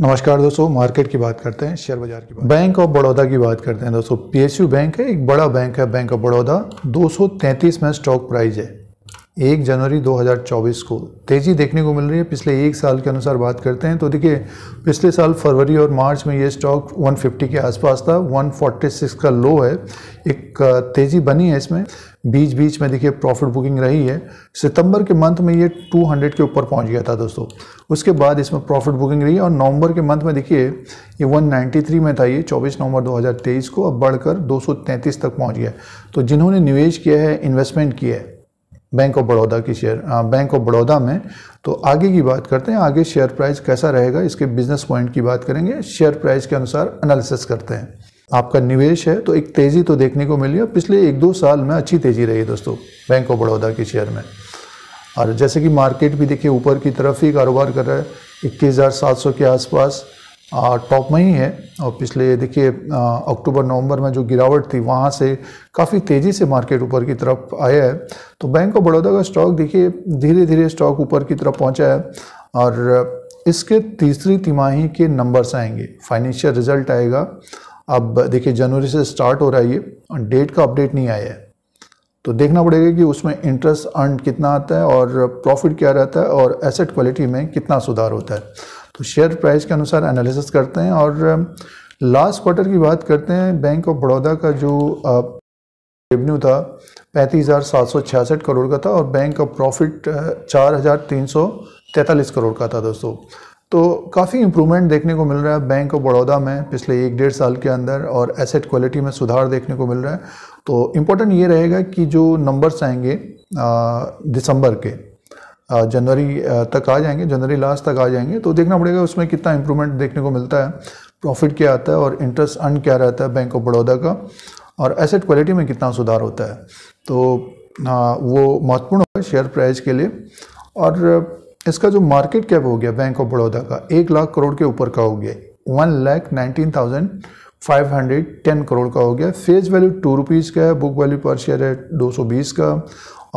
नमस्कार दोस्तों मार्केट की बात करते हैं शेयर बाजार की बात बैंक ऑफ बड़ौदा की बात करते हैं दोस्तों पीएसयू बैंक है एक बड़ा बैंक है बैंक ऑफ बड़ौदा 233 में स्टॉक प्राइस है एक जनवरी 2024 को तेज़ी देखने को मिल रही है पिछले एक साल के अनुसार बात करते हैं तो देखिए पिछले साल फरवरी और मार्च में ये स्टॉक 150 के आसपास था 146 का लो है एक तेज़ी बनी है इसमें बीच बीच में देखिए प्रॉफिट बुकिंग रही है सितंबर के मंथ में ये 200 के ऊपर पहुंच गया था दोस्तों उसके बाद इसमें प्रॉफिट बुकिंग रही और नवंबर के मंथ में देखिए ये 193 में था ये 24 नवंबर 2023 को अब बढ़कर 233 तक पहुंच गया तो जिन्होंने निवेश किया है इन्वेस्टमेंट किया है बैंक ऑफ बड़ौदा की शेयर बैंक ऑफ बड़ौदा में तो आगे की बात करते हैं आगे शेयर प्राइस कैसा रहेगा इसके बिजनेस पॉइंट की बात करेंगे शेयर प्राइस के अनुसार एनालिसिस करते हैं आपका निवेश है तो एक तेज़ी तो देखने को मिली है पिछले एक दो साल में अच्छी तेज़ी रही है दोस्तों बैंक ऑफ बड़ौदा के शेयर में और जैसे कि मार्केट भी देखिए ऊपर की तरफ ही कारोबार कर रहा है इक्कीस के आसपास टॉप में ही है और पिछले देखिए अक्टूबर नवंबर में जो गिरावट थी वहाँ से काफ़ी तेज़ी से मार्केट ऊपर की तरफ आया है तो बैंक ऑफ बड़ौदा का स्टॉक देखिए धीरे धीरे स्टॉक ऊपर की तरफ पहुँचा है और इसके तीसरी तिमाही के नंबर्स आएंगे फाइनेंशियल रिजल्ट आएगा अब देखिए जनवरी से स्टार्ट हो रहा है ये डेट का अपडेट नहीं आया है तो देखना पड़ेगा कि उसमें इंटरेस्ट अर्न कितना आता है और प्रॉफिट क्या रहता है और एसेट क्वालिटी में कितना सुधार होता है तो शेयर प्राइस के अनुसार एनालिसिस करते हैं और लास्ट um, क्वार्टर की बात करते हैं बैंक ऑफ बड़ौदा का जो रेवेन्यू uh, था पैंतीस हज़ार सात सौ छियासठ करोड़ का था और बैंक का प्रॉफिट चार हज़ार तीन सौ करोड़ का था दोस्तों तो काफ़ी इम्प्रूवमेंट देखने को मिल रहा है बैंक ऑफ बड़ौदा में पिछले एक डेढ़ साल के अंदर और एसेट क्वालिटी में सुधार देखने को मिल रहा है तो इम्पोर्टेंट ये रहेगा कि जो नंबर्स आएंगे दिसंबर uh, के जनवरी तक आ जाएंगे जनवरी लास्ट तक आ जाएंगे तो देखना पड़ेगा उसमें कितना इंप्रूवमेंट देखने को मिलता है प्रॉफिट क्या आता है और इंटरेस्ट अर्न क्या रहता है बैंक ऑफ बड़ौदा का और एसेट क्वालिटी में कितना सुधार होता है तो आ, वो महत्वपूर्ण होगा शेयर प्राइस के लिए और इसका जो मार्केट कैप हो गया बैंक ऑफ बड़ौदा का एक लाख करोड़ के ऊपर का हो गया one lakh nineteen thousand 510 crore का हो गया फेस वैल्यू टू रुपीज़ का है बुक वैल्यू पर शेयर है 220 का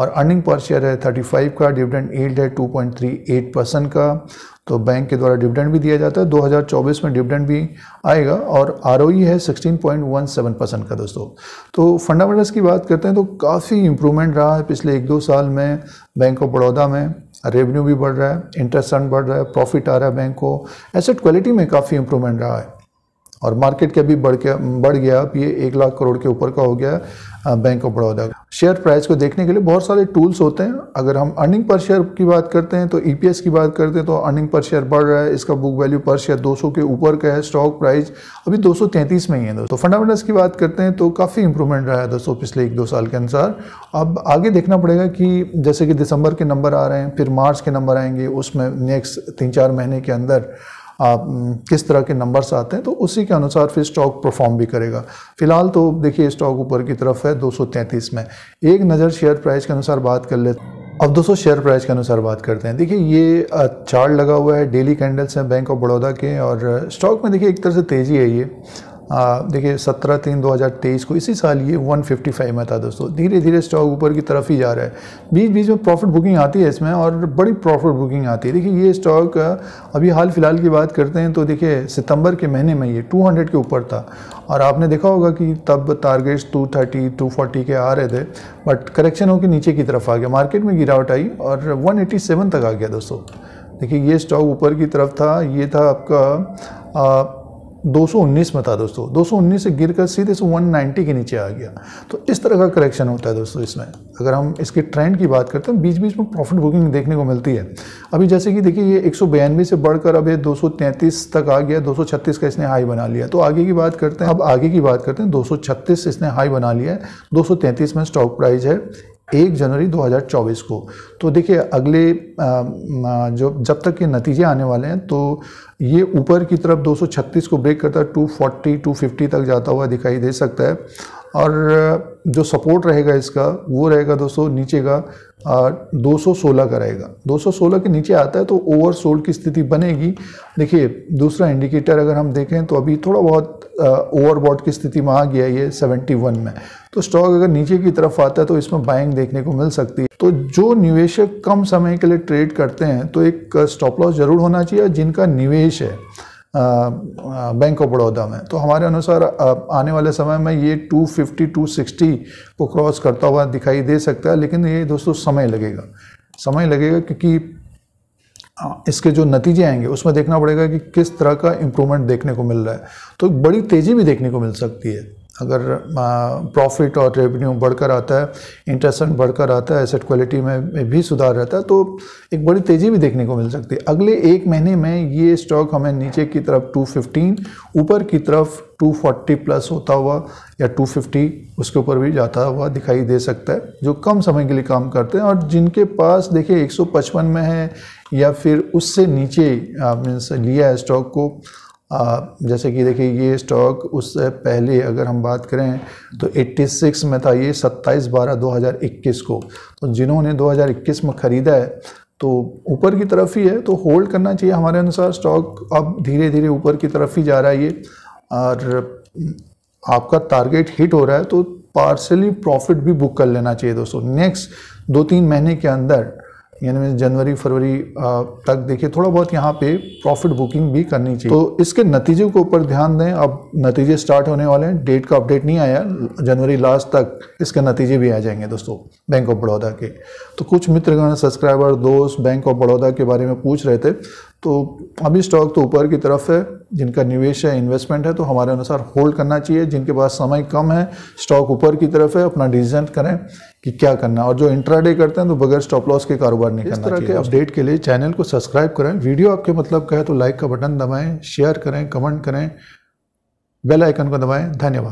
और अर्निंग पर शेयर है 35 का डिविडेंड एल्ड है 2.38 परसेंट का तो बैंक के द्वारा डिविडेंड भी दिया जाता है 2024 में डिविडेंड भी आएगा और आर है 16.17 परसेंट का दोस्तों तो फंडामेंटल्स की बात करते हैं तो काफ़ी इम्प्रूवमेंट रहा है पिछले एक दो साल में बैंक ऑफ बड़ौदा में रेवेन्यू भी बढ़ रहा है इंटरेस्ट रन बढ़ रहा है प्रॉफिट आ रहा है बैंक को एसेट क्वालिटी में काफ़ी इंप्रूवमेंट रहा है और मार्केट कैप भी बढ़ के बढ़ गया अब ये एक लाख करोड़ के ऊपर का हो गया bank of Baroda share price को देखने के लिए बहुत सारे टूल्स होते हैं अगर हम अर्निंग पर शेयर की बात करते हैं तो ई e की बात करते हैं तो अर्निंग पर शेयर बढ़ रहा है इसका बुक वैल्यू पर शेयर 200 के ऊपर का है स्टॉक प्राइस अभी 233 में ही है दोस्तों फंडामेंटल्स की बात करते हैं तो काफ़ी इंप्रूवमेंट रहा है दोस्तों पिछले एक दो साल के अनुसार अब आगे देखना पड़ेगा कि जैसे कि दिसंबर के नंबर आ रहे हैं फिर मार्च के नंबर आएंगे उसमें नेक्स्ट तीन चार महीने के अंदर आप हम्म, किस तरह के नंबर्स आते हैं तो उसी के अनुसार फिर स्टॉक परफॉर्म भी करेगा फिलहाल तो देखिए स्टॉक ऊपर की तरफ है 233 में एक नज़र शेयर प्राइस के अनुसार बात कर लेते अब दोस्तों शेयर प्राइस के अनुसार बात करते हैं देखिए ये चार्ट लगा हुआ है डेली कैंडल्स हैं बैंक ऑफ बड़ौदा के और स्टॉक में देखिए एक तरह से तेज़ी है ये देखिए सत्रह तीन 2023 को इसी साल ये 155 में था दोस्तों धीरे धीरे स्टॉक ऊपर की तरफ ही जा रहा है बीच बीच में प्रॉफिट बुकिंग आती है इसमें और बड़ी प्रॉफिट बुकिंग आती है देखिए ये स्टॉक अभी हाल फिलहाल की बात करते हैं तो देखिए सितंबर के महीने में ये 200 के ऊपर था और आपने देखा होगा कि तब टारगेट्स टू टू फोर्टी के आ रहे थे बट करेक्शन होकर नीचे की तरफ आ गया मार्केट में गिरावट आई और वन तक आ गया दोस्तों देखिए ये स्टॉक ऊपर की तरफ था ये था आपका 219 में था दोस्तों 219 से गिर कर सीधे से 190 के नीचे आ गया तो इस तरह का करेक्शन होता है दोस्तों इसमें अगर हम इसके ट्रेंड की बात करते हैं बीच बीच में प्रॉफिट बुकिंग देखने को मिलती है अभी जैसे कि देखिए ये एक से बढ़कर अब ये 233 तक आ गया 236 का इसने हाई बना लिया तो आगे की बात करते हैं अब आगे की बात करते हैं दो इसने हाई बना लिया है दो में स्टॉक प्राइस है एक जनवरी 2024 को तो देखिए अगले जो जब तक ये नतीजे आने वाले हैं तो ये ऊपर की तरफ 236 को ब्रेक करता है 240 250 तक जाता हुआ दिखाई दे सकता है और जो सपोर्ट रहेगा इसका वो रहेगा दोस्तों नीचे का 216 कराएगा 216 के नीचे आता है तो ओवर सोल्ड की स्थिति बनेगी देखिए दूसरा इंडिकेटर अगर हम देखें तो अभी थोड़ा बहुत ओवरबॉट की स्थिति में आ गया ये 71 में तो स्टॉक अगर नीचे की तरफ आता है तो इसमें बाइंग देखने को मिल सकती है तो जो निवेशक कम समय के लिए ट्रेड करते हैं तो एक स्टॉप लॉस जरूर होना चाहिए जिनका निवेश है बैंक ऑफ बड़ौदा में तो हमारे अनुसार आने वाले समय में ये 250 260 को क्रॉस करता हुआ दिखाई दे सकता है लेकिन ये दोस्तों समय लगेगा समय लगेगा क्योंकि इसके जो नतीजे आएंगे उसमें देखना पड़ेगा कि किस तरह का इम्प्रूवमेंट देखने को मिल रहा है तो बड़ी तेज़ी भी देखने को मिल सकती है अगर प्रॉफिट और रेवेन्यू बढ़कर आता है इंटरेस्ट बढ़कर आता है एसेट क्वालिटी में भी सुधार रहता है तो एक बड़ी तेज़ी भी देखने को मिल सकती है अगले एक महीने में ये स्टॉक हमें नीचे की तरफ 215 ऊपर की तरफ 240 प्लस होता हुआ या 250 उसके ऊपर भी जाता हुआ दिखाई दे सकता है जो कम समय के लिए काम करते हैं और जिनके पास देखिए 155 में है या फिर उससे नीचे मीन्स लिया है स्टॉक को जैसे कि देखिए ये स्टॉक उससे पहले अगर हम बात करें तो 86 में था ये 27 बारह 2021 को तो जिन्होंने 2021 में ख़रीदा है तो ऊपर की तरफ ही है तो होल्ड करना चाहिए हमारे अनुसार स्टॉक अब धीरे धीरे ऊपर की तरफ ही जा रहा है ये और आपका टारगेट हिट हो रहा है तो पार्सली प्रॉफिट भी बुक कर लेना चाहिए दोस्तों नेक्स्ट दो तीन महीने के अंदर यानी जनवरी फरवरी तक देखिए थोड़ा बहुत यहाँ पे प्रॉफिट बुकिंग भी करनी चाहिए तो इसके नतीजे के ऊपर ध्यान दें अब नतीजे स्टार्ट होने वाले हैं डेट का अपडेट नहीं आया जनवरी लास्ट तक इसके नतीजे भी आ जाएंगे दोस्तों बैंक ऑफ बड़ौदा के तो कुछ मित्रगण सब्सक्राइबर दोस्त बैंक ऑफ बड़ौदा के बारे में पूछ रहे थे तो अभी स्टॉक तो ऊपर की तरफ है जिनका निवेश है इन्वेस्टमेंट है तो हमारे अनुसार होल्ड करना चाहिए जिनके पास समय कम है स्टॉक ऊपर की तरफ है अपना डिसीजन करें कि क्या करना और जो इंट्राडे करते हैं तो बगैर स्टॉप लॉस के कारोबार नहीं इस करना तरह अपडेट के लिए चैनल को सब्सक्राइब करें वीडियो आपके मतलब का है तो लाइक का बटन दबाएँ शेयर करें कमेंट करें बेल आइकन को दबाएँ धन्यवाद